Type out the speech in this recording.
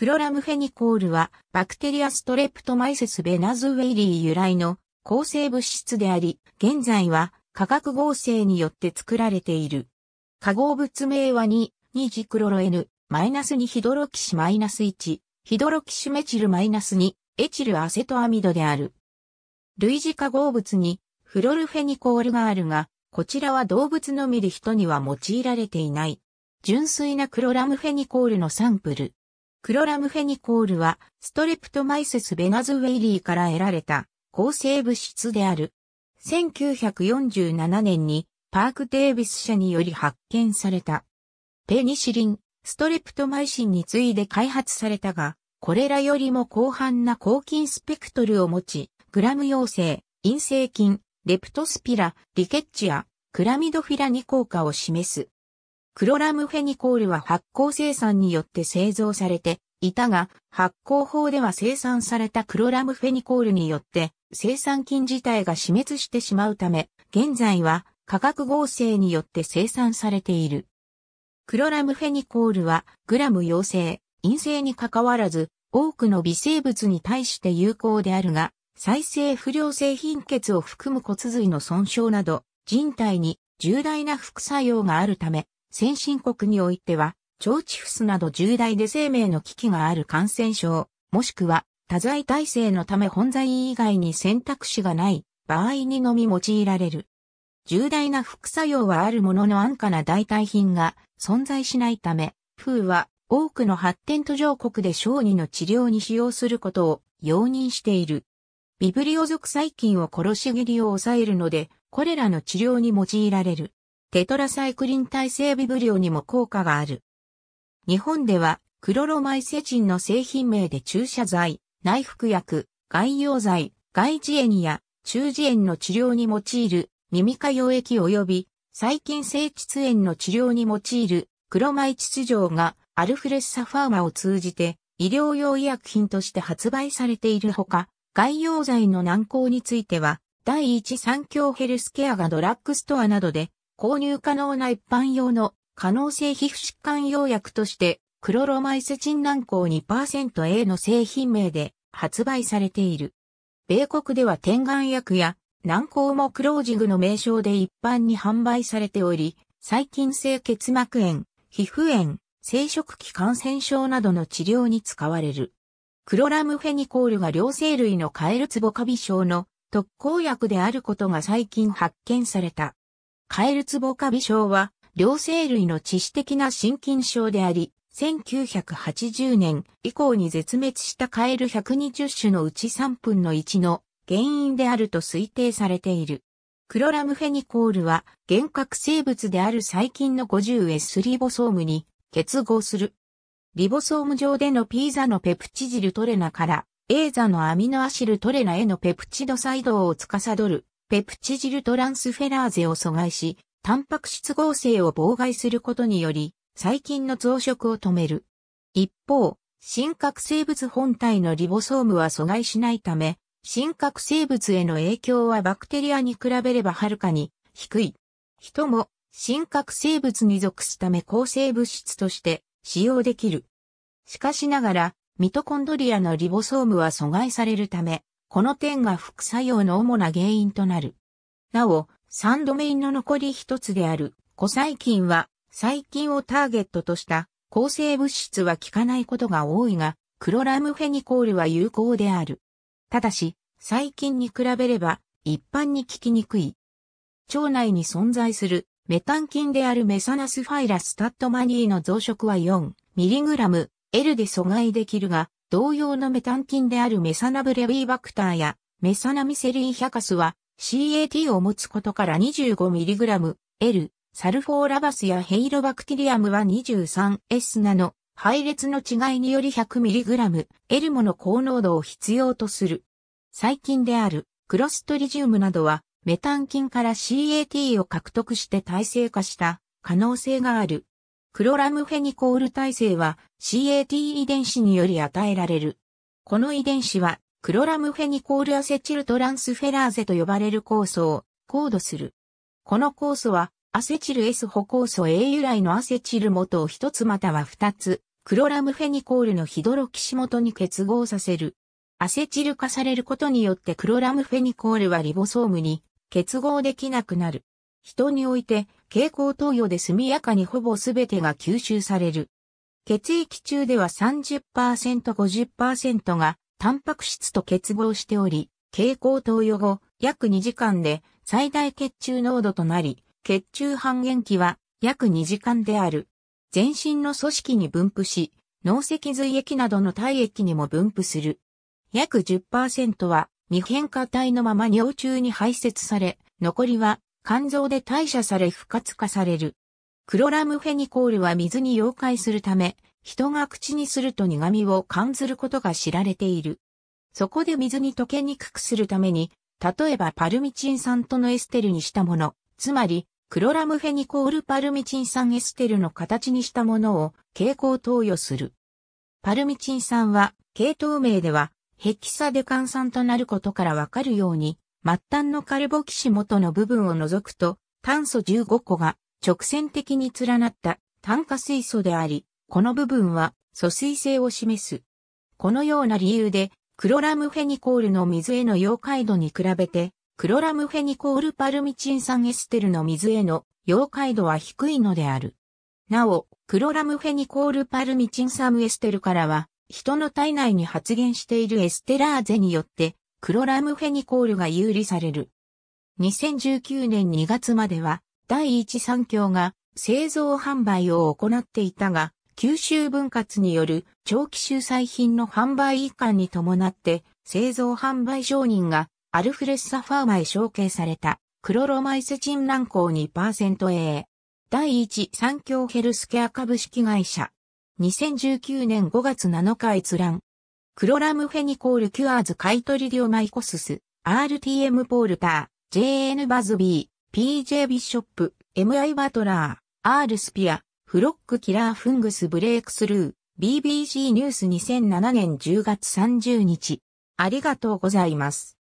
クロラムフェニコールは、バクテリアストレプトマイセスベナズウェイリー由来の抗生物質であり、現在は化学合成によって作られている。化合物名は2、2ジクロロ N、マイナス2ヒドロキシマイナス1、ヒドロキシメチルマイナス2、エチルアセトアミドである。類似化合物に、フロルフェニコールがあるが、こちらは動物のみる人には用いられていない。純粋なクロラムフェニコールのサンプル。クロラムフェニコールは、ストレプトマイセスベナズウェイリーから得られた抗生物質である。1947年にパーク・デービス社により発見された。ペニシリン、ストレプトマイシンに次いで開発されたが、これらよりも広範な抗菌スペクトルを持ち、グラム陽性、陰性菌、レプトスピラ、リケッチア、クラミドフィラに効果を示す。クロラムフェニコールは発酵生産によって製造されていたが、発酵法では生産されたクロラムフェニコールによって生産菌自体が死滅してしまうため、現在は化学合成によって生産されている。クロラムフェニコールはグラム陽性、陰性に関わらず、多くの微生物に対して有効であるが、再生不良性貧血を含む骨髄の損傷など、人体に重大な副作用があるため、先進国においては、腸チフスなど重大で生命の危機がある感染症、もしくは多剤耐性のため本剤以外に選択肢がない場合にのみ用いられる。重大な副作用はあるものの安価な代替品が存在しないため、風は多くの発展途上国で小児の治療に使用することを容認している。ビブリオ属細菌を殺し切りを抑えるので、これらの治療に用いられる。テトラサイクリン体性微ブリオにも効果がある。日本では、クロロマイセチンの製品名で注射剤、内服薬、外用剤、外耳炎や中耳炎の治療に用いる耳下溶液及び細菌性窒炎の治療に用いるクロマイ秩序がアルフレッサファーマを通じて医療用医薬品として発売されているほか、外用剤の難航については、第一三共ヘルスケアがドラッグストアなどで購入可能な一般用の可能性皮膚疾患用薬として、クロロマイセチン軟膏 2%A の製品名で発売されている。米国では点眼薬や軟膏もクロージグの名称で一般に販売されており、細菌性結膜炎、皮膚炎、生殖器感染症などの治療に使われる。クロラムフェニコールが両生類のカエルツボカビ症の特効薬であることが最近発見された。カエルツボカビ症は、両生類の致死的な心筋症であり、1980年以降に絶滅したカエル120種のうち3分の1の原因であると推定されている。クロラムフェニコールは、幻覚生物である細菌の 50S リボソームに結合する。リボソーム上での P 座のペプチジルトレナから A 座のアミノアシルトレナへのペプチドサイドを司るペプチジルトランスフェラーゼを阻害し、タンパク質合成を妨害することにより、細菌の増殖を止める。一方、真核生物本体のリボソームは阻害しないため、真核生物への影響はバクテリアに比べればはるかに低い。人も真核生物に属すため抗生物質として使用できる。しかしながら、ミトコンドリアのリボソームは阻害されるため、この点が副作用の主な原因となる。なお、3ドメインの残り一つである、コ細菌は、細菌をターゲットとした抗生物質は効かないことが多いが、クロラムフェニコールは有効である。ただし、細菌に比べれば一般に効きにくい。腸内に存在するメタン菌であるメサナスファイラスタッドマニーの増殖は 4mg L で阻害できるが、同様のメタン菌であるメサナブレビーバクターやメサナミセリーヒャカスは CAT を持つことから 25mg、L、サルフォーラバスやヘイロバクテリアムは 23S なの配列の違いにより 100mg、L もの高濃度を必要とする。細菌であるクロストリジウムなどはメタン菌から CAT を獲得して耐性化した可能性がある。クロラムフェニコール耐性は CAT 遺伝子により与えられる。この遺伝子はクロラムフェニコールアセチルトランスフェラーゼと呼ばれる酵素をコードする。この酵素はアセチル S 補酵素 A 由来のアセチル元を一つまたは二つ、クロラムフェニコールのヒドロキシ元に結合させる。アセチル化されることによってクロラムフェニコールはリボソームに結合できなくなる。人において蛍光投与で速やかにほぼすべてが吸収される。血液中では 30%50% がタンパク質と結合しており、蛍光投与後約2時間で最大血中濃度となり、血中半減期は約2時間である。全身の組織に分布し、脳脊髄液などの体液にも分布する。約10%は未変化体のまま尿中に排泄され、残りは肝臓で代謝され不活化される。クロラムフェニコールは水に溶解するため、人が口にすると苦味を感ずることが知られている。そこで水に溶けにくくするために、例えばパルミチン酸とのエステルにしたもの、つまり、クロラムフェニコールパルミチン酸エステルの形にしたものを蛍光投与する。パルミチン酸は、系統名では、ヘキサデカン酸となることからわかるように、末端のカルボキシ元の部分を除くと、炭素15個が直線的に連なった炭化水素であり、この部分は疎水性を示す。このような理由で、クロラムフェニコールの水への溶解度に比べて、クロラムフェニコールパルミチン酸エステルの水への溶解度は低いのである。なお、クロラムフェニコールパルミチン酸エステルからは、人の体内に発現しているエステラーゼによって、クロラムフェニコールが有利される。2019年2月までは第一三共が製造販売を行っていたが、九州分割による長期集載品の販売移管に伴って製造販売承認がアルフレッサファーマへ承継されたクロロマイセチン軟膏 2%A 第一三共ヘルスケア株式会社2019年5月7日閲覧クロラムフェニコールキュアーズカイトリディオマイコスス、RTM ポールター、JN バズビー、PJ ビショップ、MI バトラー、R スピア、フロックキラーフングスブレイクスルー、BBC ニュース2007年10月30日。ありがとうございます。